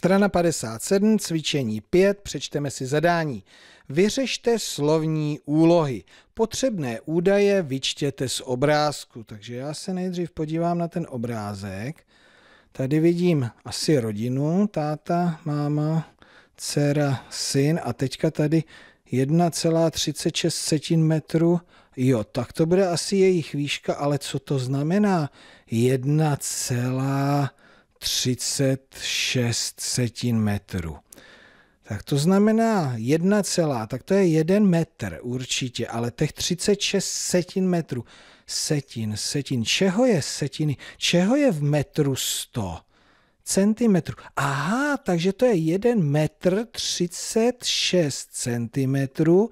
Strana 57, cvičení 5, přečteme si zadání. Vyřešte slovní úlohy. Potřebné údaje vyčtěte z obrázku. Takže já se nejdřív podívám na ten obrázek. Tady vidím asi rodinu, táta, máma, dcera, syn a teďka tady 1,36 metru. Jo, tak to bude asi jejich výška, ale co to znamená? 1, 36 setin metru. Tak to znamená jedna celá, tak to je jeden metr určitě, ale těch 36 setin metru, setin, setin, čeho je setiny, čeho je v metru 100? centimetrů. Aha, takže to je jeden metr 36 centimetrů,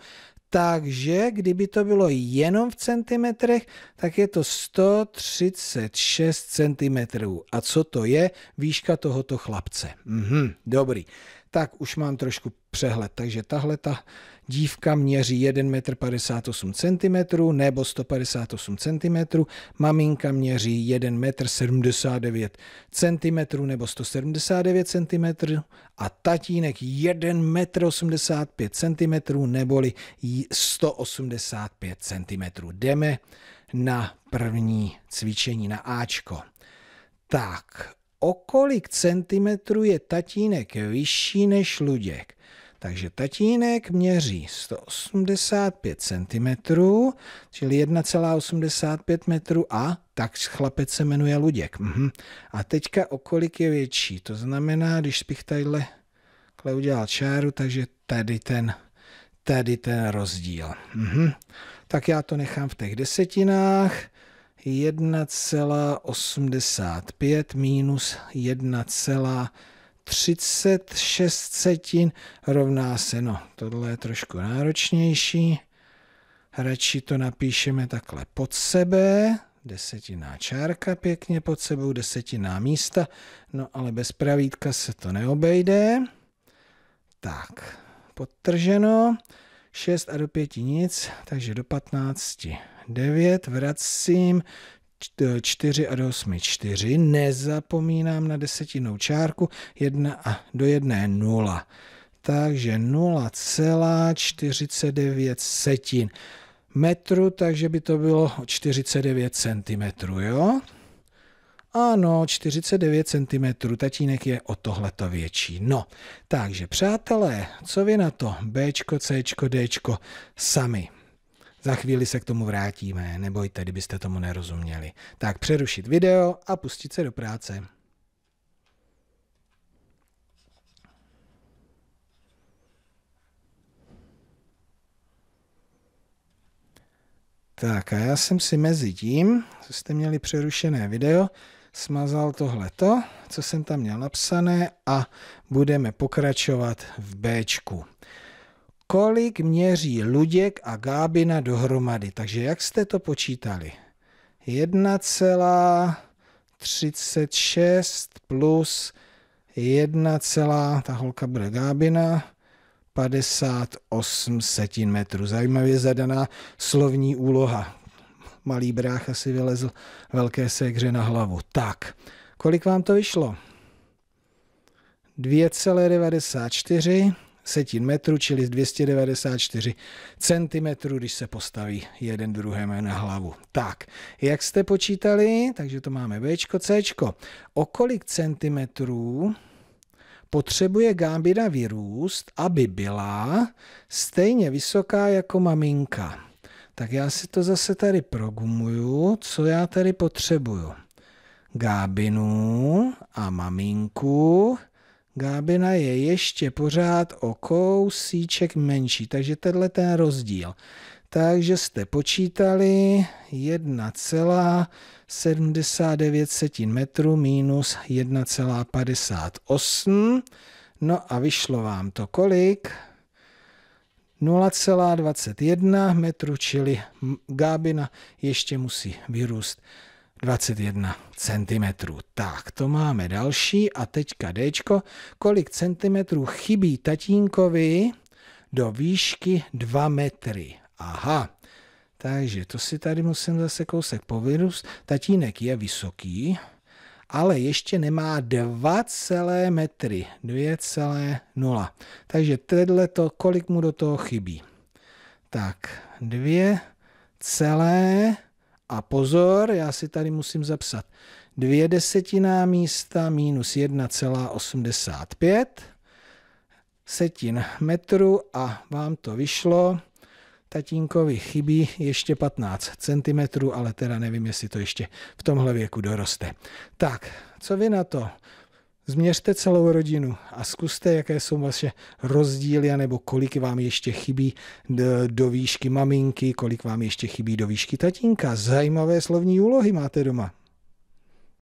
takže kdyby to bylo jenom v centimetrech, tak je to 136 centimetrů. A co to je? Výška tohoto chlapce. Mhm, dobrý tak už mám trošku přehled. Takže tahle ta dívka měří 1,58 m nebo 158 cm, maminka měří 1,79 m nebo 179 cm a tatínek 1,85 m neboli 185 cm. Jdeme na první cvičení na Ačko. Tak, o kolik centimetrů je tatínek vyšší než Luděk. Takže tatínek měří 185 cm, čili 1,85 metru a tak chlapec se jmenuje Luděk. Mhm. A teďka o kolik je větší, to znamená, když bych tadyhle udělal čáru, takže tady ten, tady ten rozdíl. Mhm. Tak já to nechám v těch desetinách, 1,85 minus 1,36 rovná se, no, tohle je trošku náročnější. Radši to napíšeme takhle pod sebe, desetiná čárka pěkně pod sebou, desetiná místa, no ale bez pravítka se to neobejde. Tak, podtrženo, 6 a do 5 nic, takže do 15 9, vracím 4 a do 8 4, nezapomínám na desetinnou čárku, 1 a do 1 je 0. Takže 0,49 setin metru, takže by to bylo 49 cm, jo? Ano, 49 cm, tatínek je o tohleto větší. No, takže přátelé, co vy na to? Bčko, Cčko, Dčko, sami. Za chvíli se k tomu vrátíme, nebojte, kdybyste tomu nerozuměli. Tak přerušit video a pustit se do práce. Tak a já jsem si mezi tím, co jste měli přerušené video, smazal tohleto, co jsem tam měl napsané a budeme pokračovat v Bčku kolik měří Luděk a Gábina dohromady. Takže jak jste to počítali? 1,36 plus 1, ta holka bude Gábina, 58 setin metrů. Zajímavě zadaná slovní úloha. Malý brácha si vylezl velké sekře na hlavu. Tak, kolik vám to vyšlo? 2,94 setin metru, čili 294 cm, když se postaví jeden druhému na hlavu. Tak, jak jste počítali, takže to máme B, C. O kolik centimetrů potřebuje gámbina vyrůst, aby byla stejně vysoká jako maminka? Tak já si to zase tady progumuju, co já tady potřebuju. Gábinu a maminku Gábina je ještě pořád o kousíček menší, takže tenhle ten rozdíl. Takže jste počítali 1,79 metru minus 1,58. No a vyšlo vám to kolik? 0,21 metru, čili gábina ještě musí vyrůst 21 cm. Tak, to máme další a teďka D. Kolik centimetrů chybí tatínkovi do výšky 2 metry? Aha, takže to si tady musím zase kousek povirus. Tatínek je vysoký, ale ještě nemá 2 celé metry, 2,0. Takže tedle to, kolik mu do toho chybí? Tak, 2 celé a pozor, já si tady musím zapsat dvě desetiná místa minus 1,85 setin metru a vám to vyšlo. Tatínkovi chybí ještě 15 cm, ale teda nevím, jestli to ještě v tomhle věku doroste. Tak, co vy na to? Změřte celou rodinu a zkuste, jaké jsou vaše rozdíly, nebo kolik vám ještě chybí do výšky maminky, kolik vám ještě chybí do výšky tatínka. Zajímavé slovní úlohy máte doma.